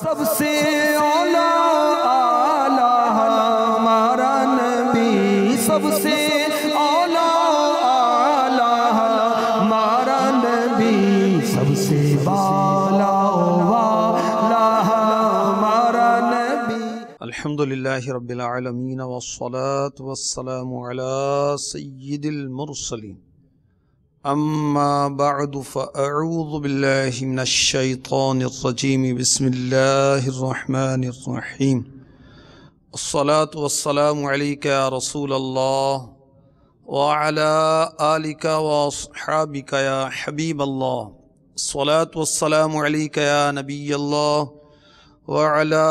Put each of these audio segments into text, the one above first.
सबसे ओला आला सबसे ओला आला हमारा नबी सबसे बाला वाला हमारा नबी أما بعد فأعوذ بالله من الشيطان الرجيم بسم الله الرحمن الرحيم الصلاة والسلام عليك يا رسول الله وعلى آلك وأصحابك يا حبيب الله الصلاة والسلام عليك يا نبي الله وعلى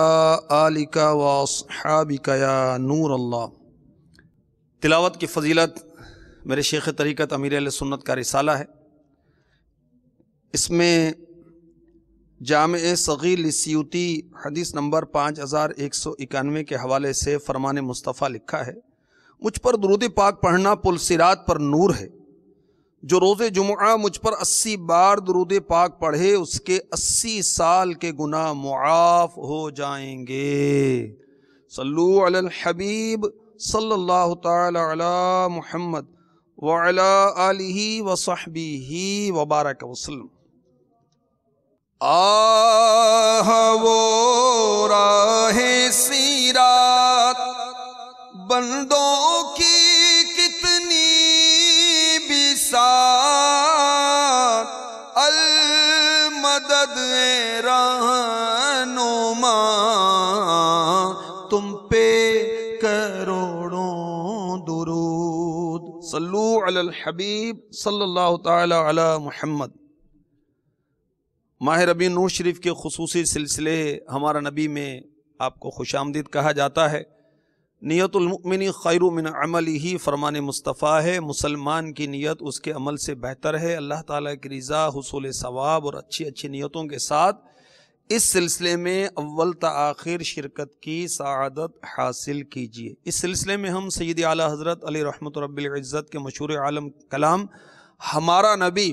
آلك وأصحابك يا نور الله तिलावत की फजीलत मेरे शेख तरीक़त अमीर सुन्नत का रिसाला है इसमें जाम सग़ीर सीयूती हदीस नंबर पाँच हज़ार एक सौ इक्यानवे के हवाले से फरमान मुस्तफ़ा लिखा है मुझ पर दरुद पाक पढ़ना पुल सिरात पर नूर है जो रोज़ जुमा मुझ पर अस्सी बार दरुद पाक पढ़े उसके अस्सी साल के गुना मुआफ़ हो जाएंगे सल्लु अल हबीब सल्लल्लाहु अला मुहम्मद वाला आलि वसाहबी वबारक वसलम आह वो राहे सीरात बंदों की कितनी बिसात अल मदद हबीब सल्ला तहमद माह रबी नूर शरीफ के खसूस सिलसिले हमारा नबी में आपको खुश आमदीद कहा जाता है नीयतमिन खैरुमिन अमल ही फरमान मुस्तफ़ा है मुसलमान की नीयत उसके अमल से बेहतर है अल्लाह ताला की रज़ा हसूल सवाब और अच्छी अच्छी नीयतों के साथ इस सिलसिले में अव्वल त आख़िर शिरकत की सदत हासिल कीजिए इस सिलसिले में हम सैद आला हज़रत अली रहमत रब्ज़त के मशहूर आलम कलाम हमारा नबी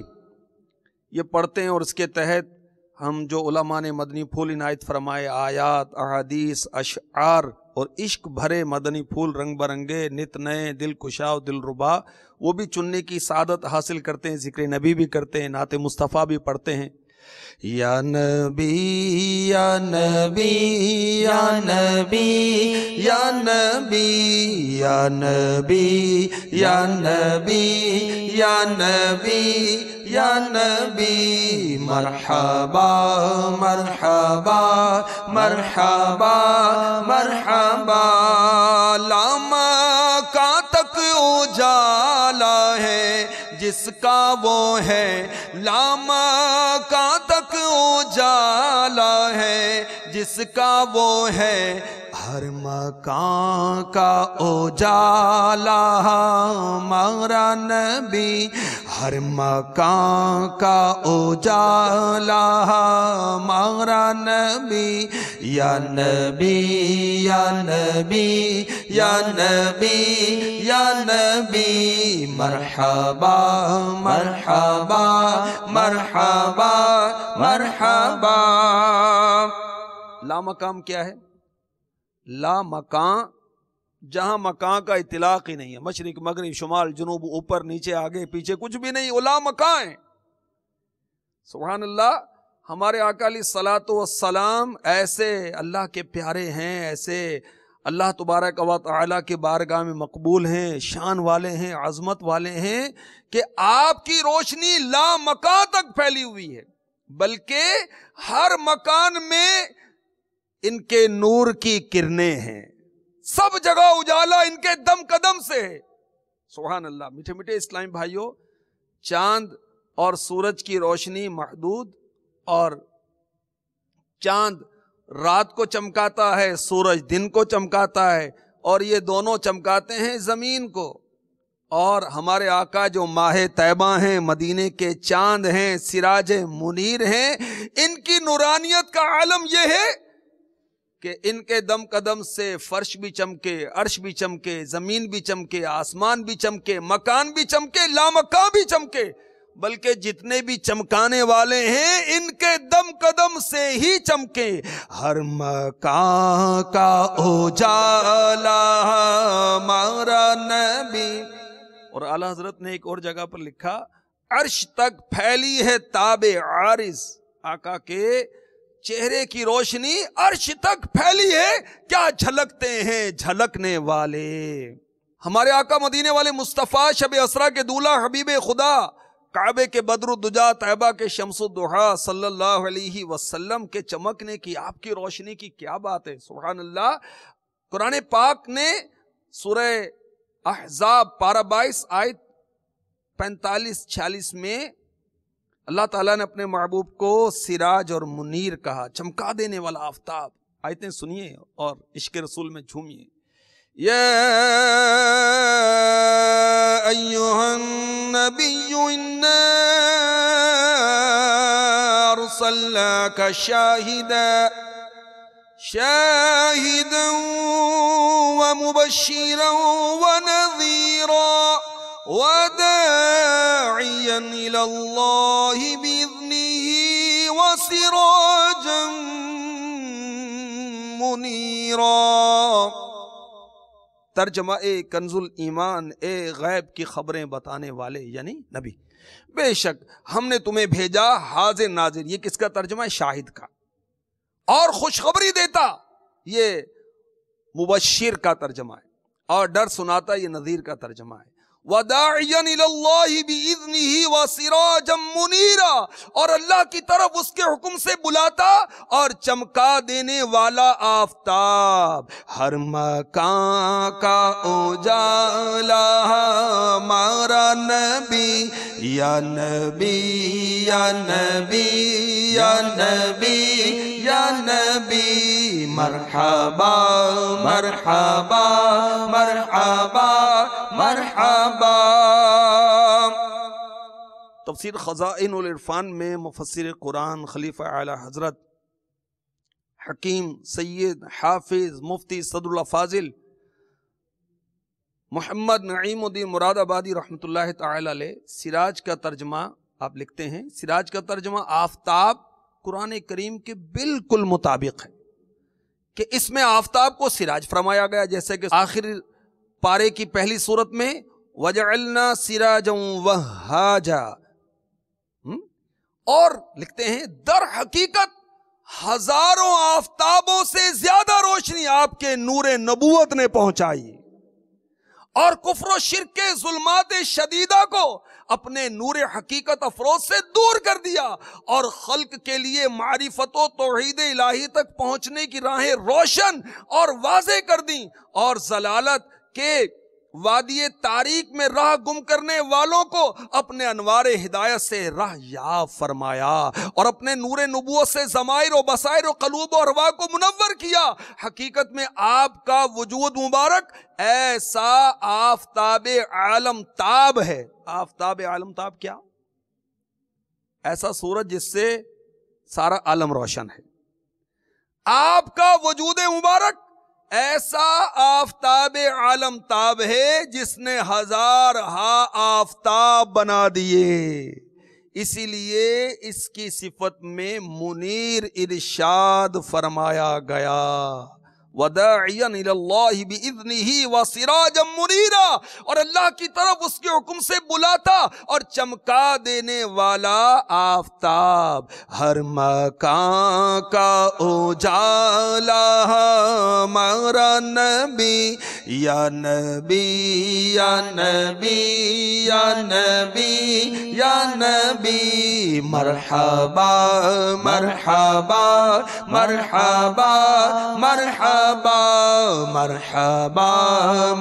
ये पढ़ते हैं और इसके तहत हम जो उलमा ने मदनी फूल इनायत फरमाए आयात अहादीस अशार और इश्क भरे मदनी फूल रंग बरंगे नित नए दिल खुशाव दिल रुबा वो भी चुनने की सदत हासिल करते हैं जिक्र नबी भी करते हैं नात मुस्तफ़ा भी पढ़ते हैं या नबी या नबी या नबी या नबी या नबी या नबी या नबी या नबी मरहबा मरहबा मरहबा मरहबा लामा जिसका वो है लामा का तक उजाला है जिसका वो है हर मकान का उजाला हमारा नबी हर मकान का उजाला हमारा नबी Ya Nabi, Ya Nabi, Ya Nabi, Ya Nabi, Marhaba, Marhaba, Marhaba, Marhaba. ला मकाम क्या है ला मकान जहां मकान का इतलाक ही नहीं है मशरक मगरब शुमाल जुनूब ऊपर नीचे आगे पीछे कुछ भी नहीं वो ला मकान है सुबहान अल्लाह हमारे अकाली सलात सलाम ऐसे अल्लाह के प्यारे हैं ऐसे अल्लाह तबारक व आला के बारगाह में मकबूल हैं शान वाले हैं आज़मत वाले हैं कि आपकी रोशनी ला मका तक फैली हुई है बल्कि हर मकान में इनके नूर की किरणें हैं सब जगह उजाला इनके दम कदम से है सुबहान अल्लाह मीठे मीठे इस्लाम भाइयों चांद और सूरज की रोशनी महदूद और चांद रात को चमकाता है सूरज दिन को चमकाता है और ये दोनों चमकाते हैं ज़मीन को और हमारे आका जो माह तैबा हैं मदीने के चांद हैं सिराज मुनीर हैं इनकी नूरानियत का आलम यह है कि इनके दम कदम से फर्श भी चमके अर्श भी चमके ज़मीन भी चमके आसमान भी चमके मकान भी चमके लामका भी चमके बल्कि जितने भी चमकाने वाले हैं इनके दम कदम से ही चमके हर मकान का उजाला हमारा नबी और आला हजरत ने एक और जगह पर लिखा अर्श तक फैली है ताबे आरिस आका के चेहरे की रोशनी अर्श तक फैली है क्या झलकते हैं झलकने वाले हमारे आका मदीने वाले मुस्तफ़ा शब असरा के दूल्हा हबीब खुदा काबे के बदरुद्दुजा तैबा के शमसुद्दुहा सल्लल्लाहु अलैहि वसल्लम के चमकने की आपकी रोशनी की क्या बात है सुबहान अल्लाह कुरान पाक ने सुरह अहजाब पारा बाईस आयत पैंतालीस छियालीस में अल्लाह ताला ने अपने महबूब को सिराज और मुनीर कहा चमका देने वाला आफ्ताब आयतें सुनिए और इश्क रसूल में झूमिए يا أيها النبي صلاك شاهدا شاهدا ومبشرا ونذيرا وداعيا إلى الله بإذنه وسراجا منيرا ترجمہ اے کنز الایمان اے غیب کی خبریں بتانے والے یعنی نبی बेशक हमने तुम्हें भेजा हाजिर नाजिर ये किसका तर्जमा है शाहिद का और खुशखबरी देता ये मुबशिर का तर्जमा है और डर सुनाता ये नज़ीर का तर्जमा है मुनीरा और अल्लाह की तरफ उसके हुक्म से बुलाता और चमका देने वाला आफताब हर मकान का उजाला हमारा नबी या नबी या नबी या नबी या नबी मरहबा मरहबा मरहबा मरहबा तफसर ख़ज़ाइनफान में मुफसर कुरान खलीफ़ आला हज़रत हकीम सैद हाफिज़ मुफ्ती सदुल्ला फाजिल मोहम्मद नईमुद्दीन मुरादाबादी रहमतुल्लाह ताला सिराज का तर्जमा आप लिखते हैं सिराज का तर्जमा आफ्ताब कुरान करीम के बिल्कुल मुताबिक है कि इसमें आफ्ताब को सिराज फरमाया गया जैसे कि आखिर पारे की पहली सूरत में वजअलना सिराज वहाजा और लिखते हैं दर हकीकत हजारों आफताबों से ज्यादा रोशनी आपके नूर नबूत ने पहुंचाई और कुफर शिर के जुल्मात शदीदा को अपने नूर हकीकत अफरोज से दूर कर दिया और खल्क के लिए मारिफतो तोहद इलाही तक पहुंचने की राहें रोशन और वाजे कर दी और जलालत कि वादी तारीख में राह गुम करने वालों को अपने अनवार हिदायत से राह या फरमाया और अपने नूर नबुओं से जमायर व बसायर व कलूब और हवा को मुनवर किया हकीकत में आपका वजूद मुबारक ऐसा आफ्ताब आलम ताब है आफ्ताब आलम ताब क्या ऐसा सूरज जिससे सारा आलम रोशन है आपका वजूद मुबारक ऐसा आफताब आलम ताब है जिसने हजार हा आफताब बना दिए इसीलिए इसकी सिफत में मुनीर इरशाद फरमाया गया मुनीरा और अल्लाह की तरफ उसके हुक्म से बुलाता और चमका देने वाला आफताब हर मकान का उजाला हमारा नबी या नबी या नबी या नबी या नबी मरहबा मरहबा मरहबा मरहबा मरहबा मरहबा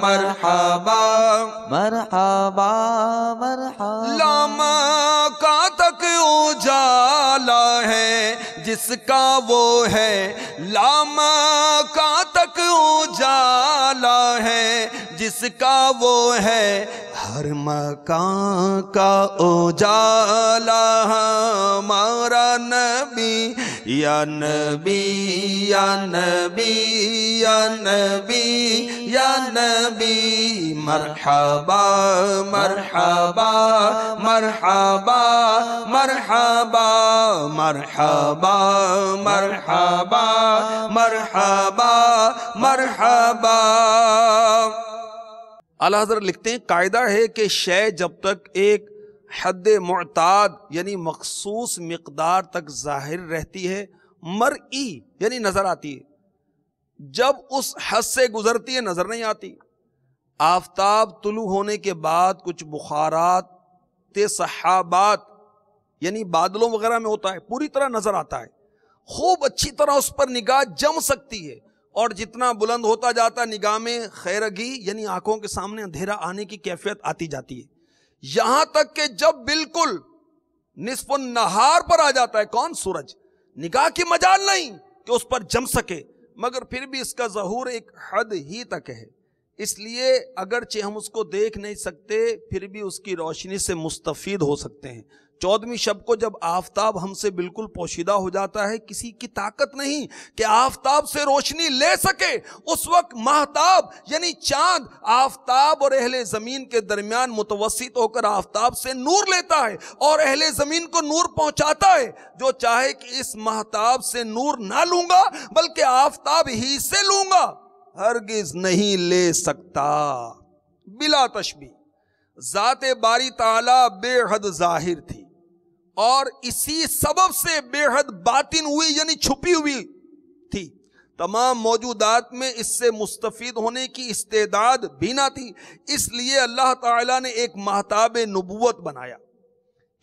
मरहबा मरहबा मरहबा लामा का तक उजाला है जिसका वो है लामा का तक उजाला जिसका वो है हर मकान का उजाला हमारा नबी या नबी या नबी या नबी या नबी मरहबा मरहबा मरहबा मरहबा मरहबा मरहबा मरहबा मरहबा अला हजरत लिखते हैं कायदा है कि शय जब तक एक हद मतद यानी मखसूस मकदार तक जाहिर रहती है मर ई यानी नज़र आती है जब उस हद से गुजरती है नज़र नहीं आती आफ्ताब तुलु होने के बाद कुछ बुखारात सहाबात यानी बादलों वगैरह में होता है पूरी तरह नज़र आता है खूब अच्छी तरह उस पर निगाह जम सकती है और जितना बुलंद होता जाता निगाह में खैरगी यानी आंखों के सामने अंधेरा आने की कैफियत आती जाती है यहां तक कि जब बिल्कुल निस्फ नहार पर आ जाता है कौन सूरज निगाह की मजाल नहीं कि उस पर जम सके मगर फिर भी इसका जहूर एक हद ही तक है इसलिए अगरचे हम उसको देख नहीं सकते फिर भी उसकी रोशनी से मुस्तफ़ हो सकते हैं चौदहवीं शब को जब आफताब हमसे बिल्कुल पोशीदा हो जाता है किसी की ताकत नहीं कि आफताब से रोशनी ले सके उस वक्त महताब यानी चांद आफताब और अहले ज़मीन के दरमियान मुतवसित होकर आफताब से नूर लेता है और अहले ज़मीन को नूर पहुंचाता है जो चाहे कि इस महताब से नूर ना लूंगा बल्कि आफताब ही से लूंगा हरगिज नहीं ले सकता बिला तशबी ज़ात बारी ताला बेहद जाहिर थी और इसी सबब से बेहद बातिन हुई यानी छुपी हुई थी तमाम मौजूदात में इससे मुस्तफ़ होने की इस्तेदाद भी ना थी इसलिए अल्लाह ताला ने एक महताब नबूत बनाया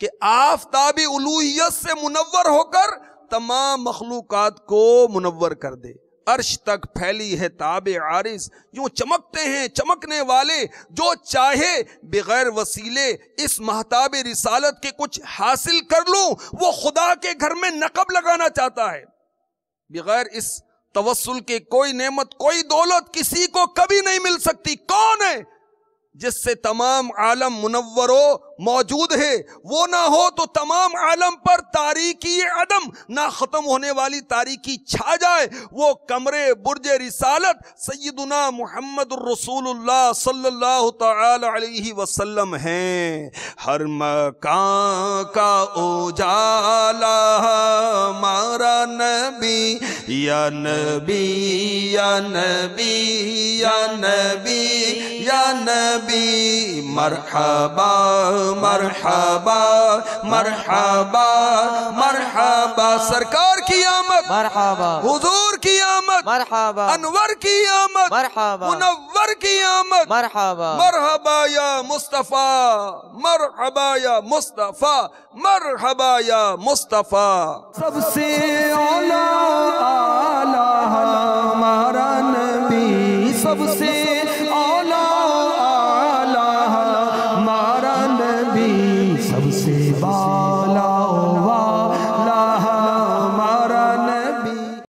कि आफताबी उलूहियत से मुनवर होकर तमाम मखलूक़ात को मुनवर कर दे अर्श तक फैली है ताब आरिस यूं चमकते हैं चमकने वाले जो चाहे बगैर वसीले इस महताब रिसालत के कुछ हासिल कर लूं वो खुदा के घर में नकब लगाना चाहता है बगैर इस तवसल के कोई नेमत कोई दौलत किसी को कभी नहीं मिल सकती कौन है जिससे तमाम आलम मुनवरों मौजूद है वो ना हो तो तमाम आलम पर तारीखी अदम ना ख़त्म होने वाली तारीखी छा जाए वो कमरे बुरज रिसालत सैदना मोहम्मद रसूल सल्लल्लाहु अलैहि वसल्लम हैं हर मकान का उजाला मारा नबी या नबी या नबी या नबी या नबी मरहबा मरहबा मरहबा मरहबा सरकार की आमद मरहबा हुजूर की आमद मरहबा अनवर की आमद मरहबा मुनवर की आमद मरहबा मरहबा या मुस्तफ़ा मरहबा या मुस्तफ़ा मरहबा या मुस्तफ़ा सबसे आला आला हमारा नबी सबसे